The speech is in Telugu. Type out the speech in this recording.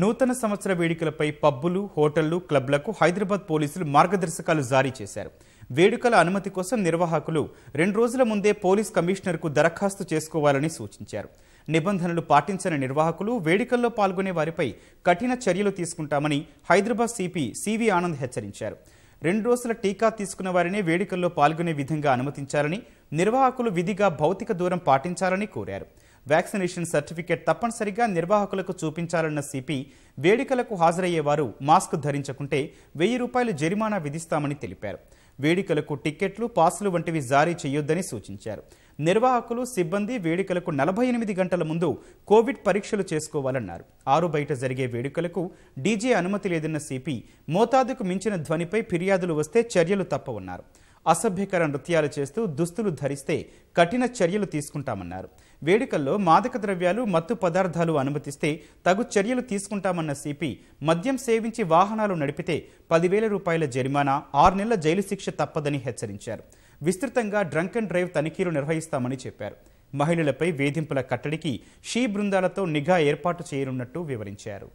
నూతన సంవత్సర వేడుకలపై పబ్బులు హోటళ్లు క్లబ్లకు హైదరాబాద్ పోలీసులు మార్గదర్శకాలు జారీ చేశారు వేడుకల అనుమతి కోసం నిర్వాహకులు రెండు రోజుల ముందే పోలీస్ కమిషనర్కు దరఖాస్తు చేసుకోవాలని సూచించారు నిబంధనలు పాటించని నిర్వాహకులు వేడుకల్లో పాల్గొనే వారిపై కఠిన చర్యలు తీసుకుంటామని హైదరాబాద్ సిపి సివి ఆనంద్ హెచ్చరించారు రెండు రోజుల టీకా తీసుకున్న వారినే వేడుకల్లో పాల్గొనే విధంగా అనుమతించాలని నిర్వాహకులు విధిగా భౌతిక దూరం పాటించాలని కోరారు వ్యాక్సినేషన్ సర్టిఫికేట్ తప్పనిసరిగా నిర్వాహకులకు చూపించాలన్న సిపి వేడుకలకు హాజరయ్యేవారు మాస్క్ ధరించకుంటే వెయ్యి రూపాయలు జరిమానా విధిస్తామని తెలిపారు వేడుకలకు టిక్కెట్లు పాసులు వంటివి జారీ చేయొద్దని సూచించారు నిర్వాహకులు సిబ్బంది వేడుకలకు నలభై ఎనిమిది గంటల ముందు కోవిడ్ పరీక్షలు చేసుకోవాలన్నారు ఆరు బయట జరిగే వేడుకలకు డీజే అనుమతి లేదన్న సిపి మోతాదుకు మించిన ధ్వనిపై ఫిర్యాదులు వస్తే చర్యలు తప్పవన్నారు అసభ్యకర నృత్యాలు చేస్తూ దుస్తులు ధరిస్తే కఠిన చర్యలు తీసుకుంటామన్నారు వేడుకల్లో మాదక ద్రవ్యాలు మత్తు పదార్థాలు అనుమతిస్తే తగు చర్యలు తీసుకుంటామన్న సిపి మద్యం సేవించి వాహనాలు నడిపితే పదివేల రూపాయల జరిమానా ఆరు నెలల జైలు శిక్ష తప్పదని హెచ్చరించారు విస్తృతంగా డ్రంక్ అండ్ డ్రైవ్ తనిఖీలు నిర్వహిస్తామని చెప్పారు మహిళలపై వేధింపుల కట్టడికి షీ బృందాలతో నిఘా ఏర్పాటు చేయనున్నట్టు వివరించారు